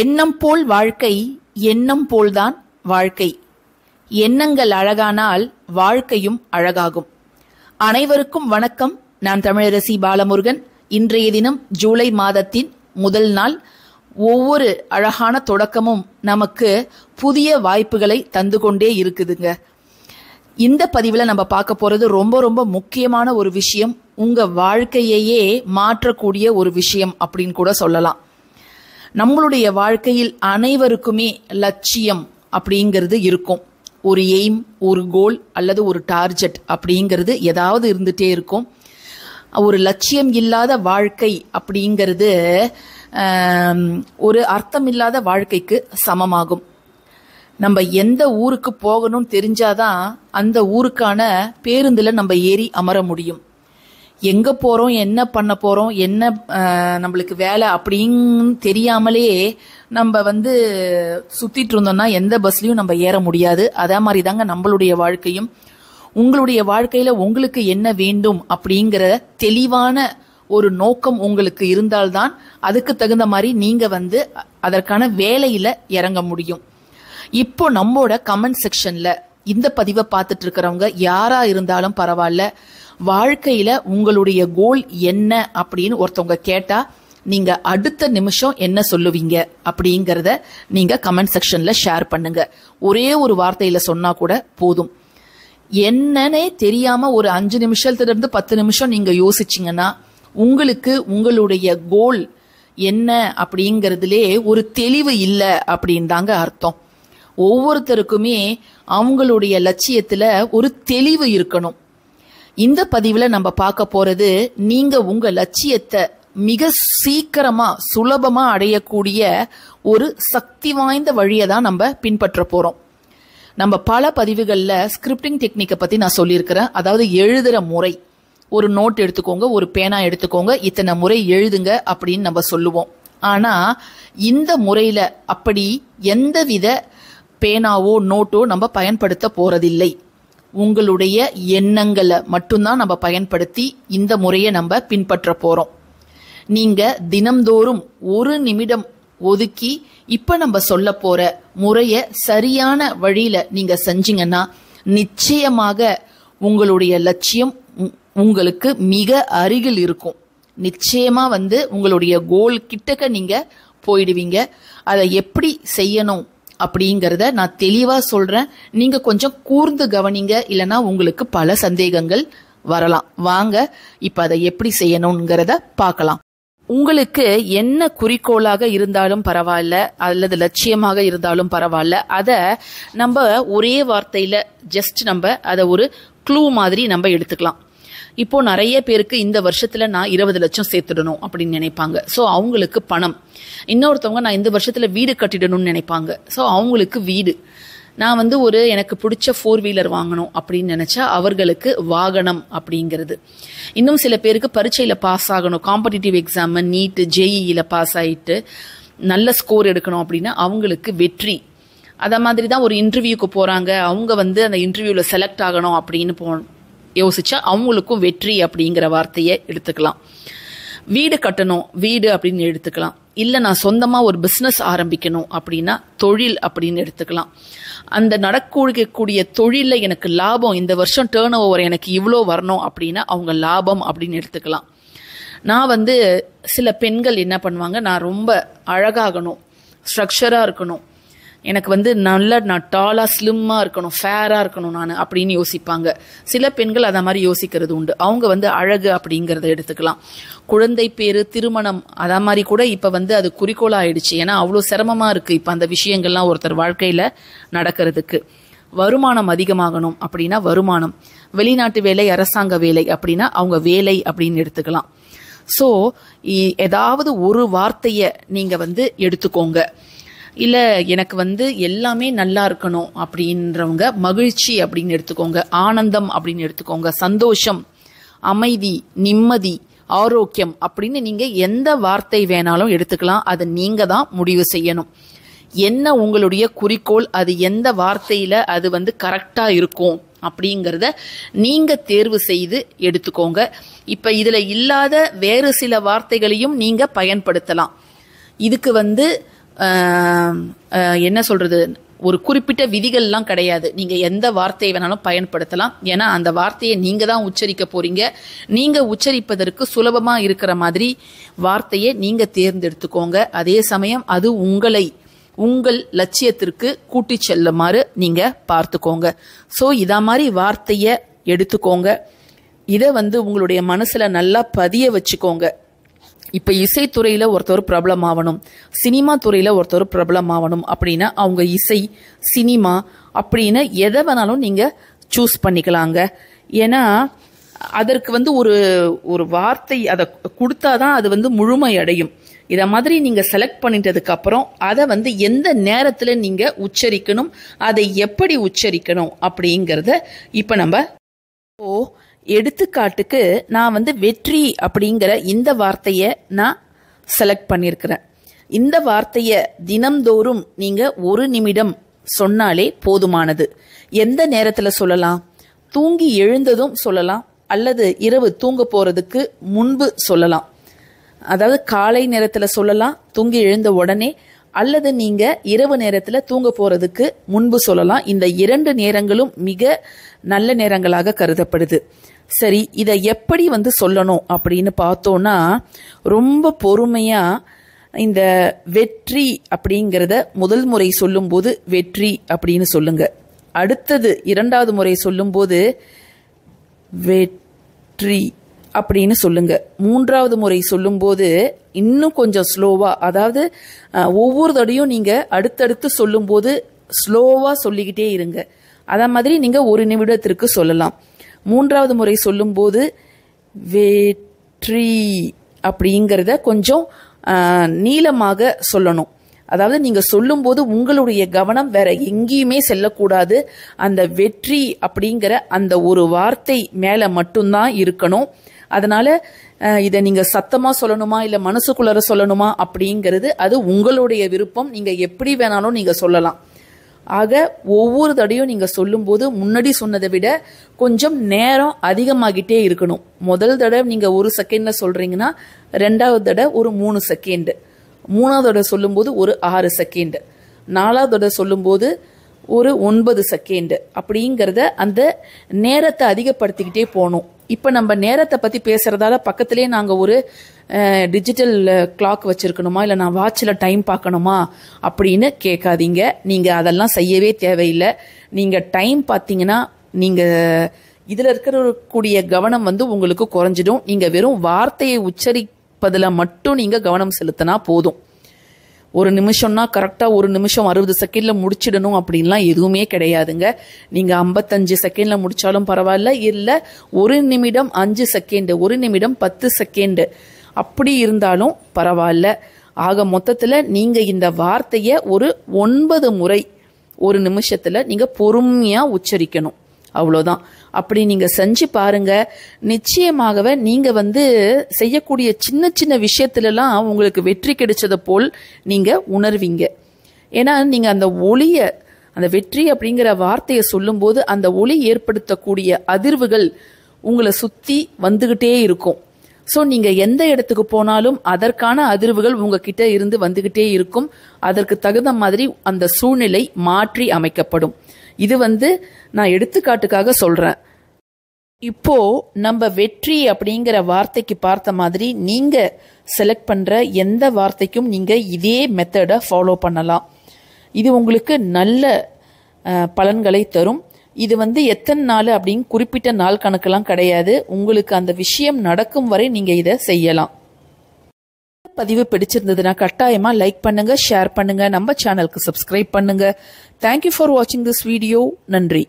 எண்ணம் போல் வாழ்க்கை எண்ணம் போல்தான் வாழ்க்கை எண்ணங்கள் அழகானால் வாழ்க்கையும் அழகாகும் அனைவருக்கும் வணக்கம் நான் தமிழரசி பாலமுருகன் இன்றைய தினம் ஜூலை மாதத்தின் முதல் நாள் ஒவ்வொரு அழகான தொடக்கமும் நமக்கு புதிய வாய்ப்புகளை தந்து கொண்டே இருக்குதுங்க இந்த பதிவில் நம்ம பார்க்க போகிறது ரொம்ப ரொம்ப முக்கியமான ஒரு விஷயம் உங்கள் வாழ்க்கையையே மாற்றக்கூடிய ஒரு விஷயம் அப்படின்னு கூட சொல்லலாம் நம்மளுடைய வாழ்க்கையில் அனைவருக்குமே லட்சியம் அப்படிங்கிறது இருக்கும் ஒரு எய்ம் ஒரு கோல் அல்லது ஒரு டார்ஜெட் அப்படிங்கிறது ஏதாவது இருந்துகிட்டே இருக்கும் ஒரு லட்சியம் இல்லாத வாழ்க்கை அப்படிங்கிறது ஒரு அர்த்தம் இல்லாத வாழ்க்கைக்கு சமமாகும் நம்ம எந்த ஊருக்கு போகணும்னு தெரிஞ்சாதான் அந்த ஊருக்கான பேருந்தில் நம்ம ஏறி அமர முடியும் எங்கே போகிறோம் என்ன பண்ண போகிறோம் என்ன நம்மளுக்கு வேலை அப்படின்னு தெரியாமலே நம்ம வந்து சுற்றிட்டு இருந்தோம்னா எந்த பஸ்லயும் நம்ம ஏற முடியாது அதே மாதிரி தாங்க நம்மளுடைய வாழ்க்கையும் உங்களுடைய வாழ்க்கையில் உங்களுக்கு என்ன வேண்டும் அப்படிங்கிற தெளிவான ஒரு நோக்கம் உங்களுக்கு இருந்தால்தான் அதுக்கு தகுந்த மாதிரி நீங்கள் வந்து அதற்கான வேலையில் இறங்க முடியும் இப்போ நம்மோட கமெண்ட் செக்ஷனில் இந்த பதிவை பார்த்துட்டு இருக்கிறவங்க யாரா இருந்தாலும் பரவாயில்ல வாழ்க்கையில உங்களுடைய கோல் என்ன அப்படின்னு ஒருத்தவங்க கேட்டா நீங்க அடுத்த நிமிஷம் என்ன சொல்லுவீங்க அப்படிங்கிறத நீங்க கமெண்ட் செக்ஷன்ல ஷேர் பண்ணுங்க ஒரே ஒரு வார்த்தையில சொன்னா கூட போதும் என்னன்னே தெரியாம ஒரு அஞ்சு நிமிஷத்துல இருந்து பத்து நிமிஷம் நீங்க யோசிச்சீங்கன்னா உங்களுக்கு உங்களுடைய கோல் என்ன அப்படிங்கிறதுலே ஒரு தெளிவு இல்லை அப்படின்னு தாங்க அர்த்தம் ஒவ்வொருத்தருக்குமே அவங்களுடைய லட்சியத்துல ஒரு தெளிவு இருக்கணும் இந்த பதிவில் நம்ம பார்க்க போகிறது நீங்கள் உங்கள் லட்சியத்தை மிக சீக்கிரமா சுலபமா அடையக்கூடிய ஒரு சக்தி வாய்ந்த வழியை தான் நம்ம பின்பற்ற போறோம் நம்ம பல பதிவுகளில் ஸ்கிரிப்டிங் டெக்னிக்கை பற்றி நான் சொல்லியிருக்கிறேன் அதாவது எழுதுகிற முறை ஒரு நோட் எடுத்துக்கோங்க ஒரு பேனா எடுத்துக்கோங்க இத்தனை முறை எழுதுங்க அப்படின்னு நம்ம சொல்லுவோம் ஆனால் இந்த முறையில் அப்படி எந்தவித பேனாவோ நோட்டோ நம்ம பயன்படுத்த போறதில்லை உங்களுடைய எண்ணங்களை மட்டும்தான் நம்ம பயன்படுத்தி இந்த முறையை நம்ம பின்பற்ற போகிறோம் நீங்கள் தினம்தோறும் ஒரு நிமிடம் ஒதுக்கி இப்போ நம்ம சொல்ல போற முறையை சரியான வழியில் நீங்கள் செஞ்சீங்கன்னா நிச்சயமாக உங்களுடைய லட்சியம் உங்களுக்கு மிக அருகில் இருக்கும் நிச்சயமாக வந்து உங்களுடைய கோல் கிட்டக்க நீங்கள் போயிடுவீங்க அதை எப்படி செய்யணும் அப்படிங்கிறத நான் தெளிவாக சொல்கிறேன் நீங்கள் கொஞ்சம் கூர்ந்து கவனிங்க இல்லனா உங்களுக்கு பல சந்தேகங்கள் வரலாம் வாங்க இப்போ அதை எப்படி செய்யணுங்கிறத பார்க்கலாம் உங்களுக்கு என்ன குறிக்கோளாக இருந்தாலும் பரவாயில்ல அல்லது லட்சியமாக இருந்தாலும் பரவாயில்ல அதை நம்ம ஒரே வார்த்தையில் ஜஸ்ட் நம்ம அதை ஒரு க்ளூ மாதிரி நம்ம எடுத்துக்கலாம் இப்போ நிறைய பேருக்கு இந்த வருஷத்துல நான் இருபது லட்சம் சேர்த்துடணும் அப்படின்னு நினைப்பாங்க ஸோ அவங்களுக்கு பணம் இன்னொருத்தவங்க நான் இந்த வருஷத்துல வீடு கட்டிடணும்னு நினைப்பாங்க ஸோ அவங்களுக்கு வீடு நான் வந்து ஒரு எனக்கு பிடிச்ச ஃபோர் வீலர் வாங்கணும் அப்படின்னு நினச்சா அவர்களுக்கு வாகனம் அப்படிங்கிறது இன்னும் சில பேருக்கு பரீட்சையில் பாஸ் ஆகணும் காம்படிட்டிவ் எக்ஸாமு நீட்டு ஜேஇயில் பாஸ் ஆகிட்டு நல்ல ஸ்கோர் எடுக்கணும் அப்படின்னா அவங்களுக்கு வெற்றி அதை மாதிரி தான் ஒரு இன்டர்வியூக்கு போகிறாங்க அவங்க வந்து அந்த இன்டர்வியூவில் செலக்ட் ஆகணும் அப்படின்னு போ யோசிச்சா அவங்களுக்கும் வெற்றி அப்படிங்கிற வார்த்தையை எடுத்துக்கலாம் வீடு கட்டணும் வீடு அப்படின்னு எடுத்துக்கலாம் இல்லை நான் சொந்தமாக ஒரு பிஸ்னஸ் ஆரம்பிக்கணும் அப்படின்னா தொழில் அப்படின்னு எடுத்துக்கலாம் அந்த நடக்கூடிய தொழிலில் எனக்கு லாபம் இந்த வருஷம் டேர்ன் ஓவர் எனக்கு இவ்வளோ வரணும் அப்படின்னா அவங்க லாபம் அப்படின்னு எடுத்துக்கலாம் நான் வந்து சில பெண்கள் என்ன பண்ணுவாங்க நான் ரொம்ப அழகாகணும் ஸ்ட்ரக்சராக இருக்கணும் எனக்கு வந்து நல்லா நான் டாலாக ஸ்லிம்மாக இருக்கணும் ஃபேராக இருக்கணும் நான் அப்படின்னு யோசிப்பாங்க சில பெண்கள் அதை மாதிரி யோசிக்கிறது உண்டு அவங்க வந்து அழகு அப்படிங்கிறத எடுத்துக்கலாம் குழந்தை பேர் திருமணம் அதை மாதிரி கூட இப்போ வந்து அது குறிக்கோளாக ஆயிடுச்சு ஏன்னா அவ்வளோ சிரமமாக இருக்குது இப்போ அந்த விஷயங்கள்லாம் ஒருத்தர் வாழ்க்கையில் நடக்கிறதுக்கு வருமானம் அதிகமாகணும் அப்படின்னா வருமானம் வெளிநாட்டு வேலை அரசாங்க வேலை அப்படின்னா அவங்க வேலை அப்படின்னு எடுத்துக்கலாம் ஸோ ஏதாவது ஒரு வார்த்தையை நீங்கள் வந்து எடுத்துக்கோங்க இல்லை எனக்கு வந்து எல்லாமே நல்லா இருக்கணும் அப்படின்றவங்க மகிழ்ச்சி அப்படின்னு எடுத்துக்கோங்க ஆனந்தம் அப்படின்னு எடுத்துக்கோங்க சந்தோஷம் அமைதி நிம்மதி ஆரோக்கியம் அப்படின்னு நீங்கள் எந்த வார்த்தை வேணாலும் எடுத்துக்கலாம் அதை நீங்கள் தான் முடிவு செய்யணும் என்ன உங்களுடைய குறிக்கோள் அது எந்த வார்த்தையில் அது வந்து கரெக்டாக இருக்கும் அப்படிங்கிறத நீங்கள் தேர்வு செய்து எடுத்துக்கோங்க இப்போ இதில் இல்லாத வேறு சில வார்த்தைகளையும் நீங்கள் பயன்படுத்தலாம் இதுக்கு வந்து என்ன சொல்றது ஒரு குறிப்பிட்ட விதிகள்லாம் கிடையாது நீங்க எந்த வார்த்தையை வேணாலும் பயன்படுத்தலாம் ஏன்னா அந்த வார்த்தையை நீங்க தான் உச்சரிக்க போறீங்க நீங்க உச்சரிப்பதற்கு சுலபமா இருக்கிற மாதிரி வார்த்தையை நீங்க தேர்ந்தெடுத்துக்கோங்க அதே சமயம் அது உங்களை உங்கள் லட்சியத்திற்கு கூட்டி செல்லுமாறு நீங்க பார்த்துக்கோங்க ஸோ இதா மாதிரி வார்த்தையை எடுத்துக்கோங்க இதை வந்து உங்களுடைய மனசுல நல்லா பதிய வச்சுக்கோங்க இப்போ இசைத்துறையில் ஒருத்தர் பிரபலம் ஆகணும் சினிமா துறையில் ஒருத்தர் பிரபலம் ஆகணும் அப்படின்னா அவங்க இசை சினிமா அப்படின்னு எதை வேணாலும் நீங்கள் சூஸ் பண்ணிக்கலாங்க ஏன்னா அதற்கு வந்து ஒரு ஒரு வார்த்தை அதை கொடுத்தாதான் அது வந்து முழுமை அடையும் இதை மாதிரி நீங்கள் செலக்ட் பண்ணிட்டதுக்கு அப்புறம் அதை வந்து எந்த நேரத்தில் நீங்கள் உச்சரிக்கணும் அதை எப்படி உச்சரிக்கணும் அப்படிங்கிறத இப்போ நம்ம ஓ எடுத்துக்காட்டுக்கு நான் வந்து வெற்றி அப்படிங்கிற இந்த வார்த்தையை நான் செலக்ட் பண்ணியிருக்கிறேன் இந்த வார்த்தையை தினம்தோறும் நீங்கள் ஒரு நிமிடம் சொன்னாலே போதுமானது எந்த நேரத்தில் சொல்லலாம் தூங்கி எழுந்ததும் சொல்லலாம் அல்லது இரவு தூங்க போகிறதுக்கு முன்பு சொல்லலாம் அதாவது காலை நேரத்தில் சொல்லலாம் தூங்கி எழுந்த உடனே அல்லது நீங்க இரவு நேரத்துல தூங்க போறதுக்கு முன்பு சொல்லலாம் இந்த இரண்டு நேரங்களும் மிக நல்ல நேரங்களாக கருதப்படுது சரி இதை எப்படி வந்து சொல்லணும் அப்படின்னு பார்த்தோம்னா ரொம்ப பொறுமையா இந்த வெற்றி அப்படிங்கிறத முதல் முறை சொல்லும்போது வெற்றி அப்படின்னு சொல்லுங்க அடுத்தது இரண்டாவது முறை சொல்லும்போது வெற்றி அப்படின்னு சொல்லுங்க மூன்றாவது முறை சொல்லும்போது இன்னும் கொஞ்சம் ஸ்லோவாக அதாவது ஒவ்வொரு தடையும் நீங்கள் அடுத்தடுத்து சொல்லும்போது ஸ்லோவாக சொல்லிக்கிட்டே இருங்க அதே மாதிரி நீங்கள் ஒரு நிமிடத்திற்கு சொல்லலாம் மூன்றாவது முறை சொல்லும்போது வெற்றி அப்படிங்கிறத கொஞ்சம் நீளமாக சொல்லணும் அதாவது நீங்க சொல்லும்போது உங்களுடைய கவனம் வேற எங்கேயுமே செல்லக்கூடாது அந்த வெற்றி அப்படிங்கிற அந்த ஒரு வார்த்தை மேல மட்டும்தான் இருக்கணும் அதனால இதை நீங்க சத்தமா சொல்லணுமா இல்ல மனசுக்குள்ளர சொல்லணுமா அப்படிங்கிறது அது உங்களுடைய விருப்பம் நீங்க எப்படி வேணாலும் நீங்க சொல்லலாம் ஆக ஒவ்வொரு தடையும் நீங்கள் சொல்லும்போது முன்னாடி சொன்னதை விட கொஞ்சம் நேரம் அதிகமாகிட்டே இருக்கணும் முதல் தடவை நீங்கள் ஒரு செகண்ட்ல சொல்றீங்கன்னா ரெண்டாவது தடவை ஒரு மூணு செகண்ட் மூணாவது தடவை சொல்லும்போது ஒரு ஆறு செகண்ட் நாலாவது தடவை சொல்லும்போது ஒரு ஒன்பது செகண்ட் அப்படிங்கிறத அந்த நேரத்தை அதிகப்படுத்திக்கிட்டே போகணும் இப்போ நம்ம நேரத்தை பற்றி பேசுகிறதால பக்கத்துலேயே நாங்கள் ஒரு டிஜிட்டல் கிளாக் வச்சுருக்கணுமா இல்லை நான் வாட்சில் டைம் பார்க்கணுமா அப்படின்னு கேட்காதீங்க நீங்கள் அதெல்லாம் செய்யவே தேவையில்லை நீங்கள் டைம் பார்த்தீங்கன்னா நீங்கள் இதில் இருக்கக்கூடிய கவனம் வந்து உங்களுக்கு குறைஞ்சிடும் நீங்கள் வெறும் வார்த்தையை உச்சரிப்பதில் மட்டும் நீங்கள் கவனம் செலுத்தினா போதும் ஒரு நிமிஷம்னா கரெக்டாக ஒரு நிமிஷம் அறுபது செகண்டில் முடிச்சிடணும் அப்படின்லாம் எதுவுமே கிடையாதுங்க நீங்கள் ஐம்பத்தஞ்சு செகண்டில் முடித்தாலும் பரவாயில்ல இல்லை ஒரு நிமிடம் அஞ்சு செகண்டு ஒரு நிமிடம் பத்து செகண்டு அப்படி இருந்தாலும் பரவாயில்ல ஆக மொத்தத்தில் நீங்கள் இந்த வார்த்தையை ஒரு ஒன்பது முறை ஒரு நிமிஷத்தில் நீங்கள் பொறுமையாக உச்சரிக்கணும் அவ்வளோதான் அப்படி நீங்கள் செஞ்சு பாருங்க நிச்சயமாகவே நீங்கள் வந்து செய்யக்கூடிய சின்ன சின்ன விஷயத்துலலாம் உங்களுக்கு வெற்றி கிடைச்சதை போல் நீங்கள் உணர்வீங்க ஏன்னா நீங்கள் அந்த ஒளியை அந்த வெற்றி அப்படிங்கிற வார்த்தையை சொல்லும்போது அந்த ஒளி ஏற்படுத்தக்கூடிய அதிர்வுகள் உங்களை சுற்றி வந்துக்கிட்டே இருக்கும் ஸோ நீங்கள் எந்த இடத்துக்கு போனாலும் அதற்கான அதிர்வுகள் உங்ககிட்ட இருந்து வந்துகிட்டே இருக்கும் அதற்கு தகுந்த மாதிரி அந்த சூழ்நிலை மாற்றி அமைக்கப்படும் இது வந்து நான் எடுத்துக்காட்டுக்காக சொல்கிறேன் இப்போ நம்ம வெற்றி அப்படிங்கிற வார்த்தைக்கு பார்த்த மாதிரி நீங்க செலக்ட் பண்ற எந்த வார்த்தைக்கும் நீங்க இதே மெத்தடை ஃபாலோ பண்ணலாம் இது உங்களுக்கு நல்ல பலன்களை தரும் இது வந்து எத்தனை நாள் அப்படின்னு குறிப்பிட்ட நாள் கணக்கெல்லாம் கிடையாது உங்களுக்கு அந்த விஷயம் நடக்கும் வரை நீங்கள் இதை செய்யலாம் பதிவு பிடிச்சிருந்ததுன்னா கட்டாயமா லைக் பண்ணுங்க ஷேர் பண்ணுங்க நம்ம சேனலுக்கு சப்ஸ்கிரைப் பண்ணுங்க தேங்க்யூ ஃபார் வாட்சிங் திஸ் வீடியோ நன்றி